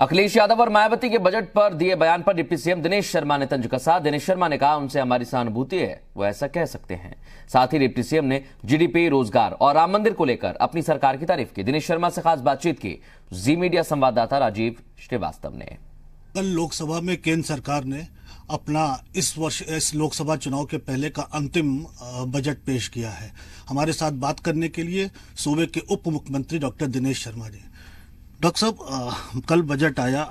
अखिलेश यादव और मायावती के बजट पर दिए बयान पर डिप्टी सीएम दिनेश शर्मा ने तंज कसा दिनेश शर्मा ने कहा उनसे हमारी सहानुभूति है वो ऐसा कह सकते हैं साथ ही डिप्टी सीएम ने जीडीपी रोजगार और राम मंदिर को लेकर अपनी सरकार की तारीफ की दिनेश शर्मा से खास बातचीत की जी मीडिया संवाददाता राजीव श्रीवास्तव ने कल लोकसभा में केंद्र सरकार ने अपना इस वर्ष इस लोकसभा चुनाव के पहले का अंतिम बजट पेश किया है हमारे साथ बात करने के लिए सूबे के उप मुख्यमंत्री डॉक्टर दिनेश शर्मा जी डॉक्टर साहब कल बजट आया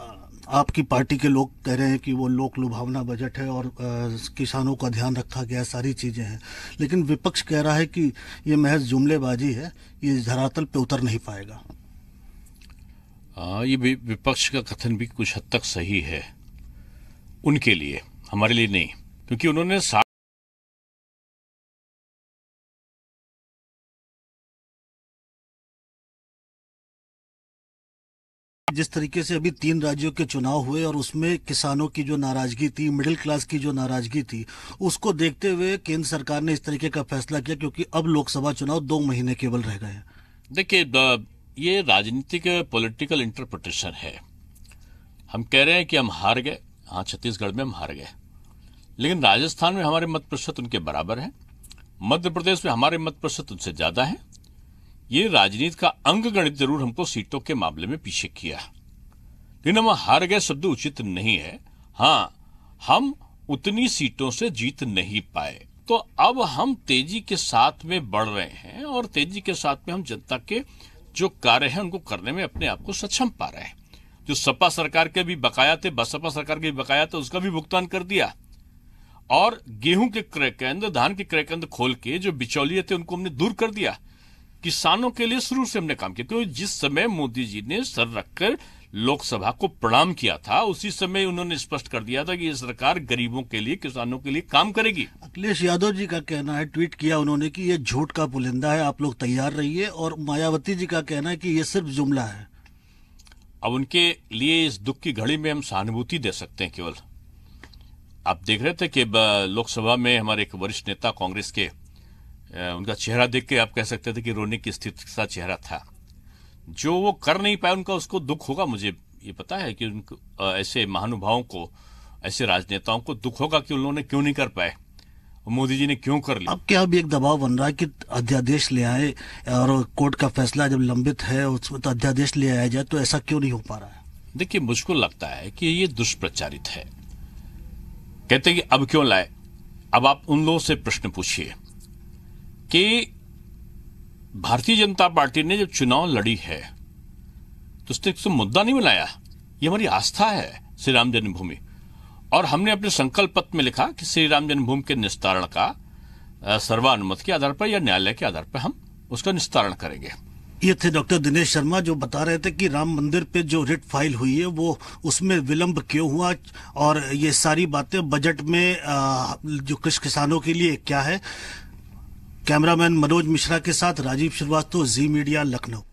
आपकी पार्टी के लोग कह रहे हैं कि वो लोक लुभावना बजट है और आ, किसानों का ध्यान रखा गया सारी चीज़ें हैं लेकिन विपक्ष कह रहा है कि ये महज जुमलेबाजी है ये धरातल पे उतर नहीं पाएगा आ, ये विपक्ष का कथन भी कुछ हद तक सही है उनके लिए हमारे लिए नहीं क्योंकि उन्होंने जिस तरीके से अभी तीन राज्यों के चुनाव हुए और उसमें किसानों की जो नाराजगी थी मिडिल क्लास की जो नाराजगी थी उसको देखते हुए केंद्र सरकार ने इस तरीके का फैसला किया क्योंकि अब लोकसभा चुनाव दो महीने केवल रह गए हैं देखिए ये राजनीतिक पॉलिटिकल इंटरप्रिटेशन है हम कह रहे हैं कि हम हार गए हाँ छत्तीसगढ़ में हम हार गए लेकिन राजस्थान में हमारे मत प्रतिशत उनके बराबर है मध्य प्रदेश में हमारे मत प्रतिशत उनसे ज्यादा है ये राजनीति का अंग गणित जरूर हमको सीटों के मामले में पीछे किया लेकिन हम हार गए शब्द उचित नहीं है हाँ हम उतनी सीटों से जीत नहीं पाए तो अब हम तेजी के साथ में बढ़ रहे हैं और तेजी के साथ में हम जनता के जो कार्य है उनको करने में अपने आप को सक्षम पा रहे हैं जो सपा सरकार के भी बकाया थे बसपा सरकार के भी बकाया थे उसका भी भुगतान कर दिया और गेहूं के क्रय केंद्र धान के क्रय केंद्र खोल के जो बिचौलिए थे उनको हमने दूर कर दिया किसानों के लिए शुरू से हमने काम किया क्योंकि जिस समय मोदी जी ने सर रखकर लोकसभा को प्रणाम किया था उसी समय उन्होंने स्पष्ट कर दिया था कि ये सरकार गरीबों के लिए किसानों के लिए काम करेगी अखिलेश यादव जी का कहना है ट्वीट किया उन्होंने कि ये झूठ का पुलिंदा है आप लोग तैयार रहिए और मायावती जी का कहना है कि ये सिर्फ जुमला है अब उनके लिए इस दुख की घड़ी में हम सहानुभूति दे सकते हैं केवल आप देख रहे थे कि लोकसभा में हमारे एक वरिष्ठ नेता कांग्रेस के उनका चेहरा देख के आप कह सकते थे कि रोने की स्थिति का चेहरा था जो वो कर नहीं पाए उनका उसको दुख होगा मुझे ये पता है कि उनको ऐसे महानुभावों को ऐसे राजनेताओं को दुख होगा कि उन लोगों ने क्यों नहीं कर पाए मोदी जी ने क्यों कर लिया अब क्या अभी एक दबाव बन रहा है कि अध्यादेश ले आए और कोर्ट का फैसला जब लंबित है उसमें तो अध्यादेश ले आया जाए तो ऐसा क्यों नहीं हो पा रहा है देखिए मुझको लगता है कि ये दुष्प्रचारित है कहते हैं कि अब क्यों लाए अब आप उन लोगों से प्रश्न पूछिए कि भारतीय जनता पार्टी ने जब चुनाव लड़ी है तो उसने तो मुद्दा नहीं बनाया ये हमारी आस्था है श्री राम जन्मभूमि और हमने अपने संकल्प पत्र में लिखा कि श्री राम जन्मभूमि के निस्तारण का सर्वानुमति के आधार पर या न्यायालय के आधार पर हम उसका निस्तारण करेंगे ये थे डॉक्टर दिनेश शर्मा जो बता रहे थे कि राम मंदिर पे जो रिट फाइल हुई है वो उसमें विलंब क्यों हुआ और ये सारी बातें बजट में जो कृषि किसानों के लिए क्या है कैमरामैन मनोज मिश्रा के साथ राजीव श्रीवास्तव जी मीडिया लखनऊ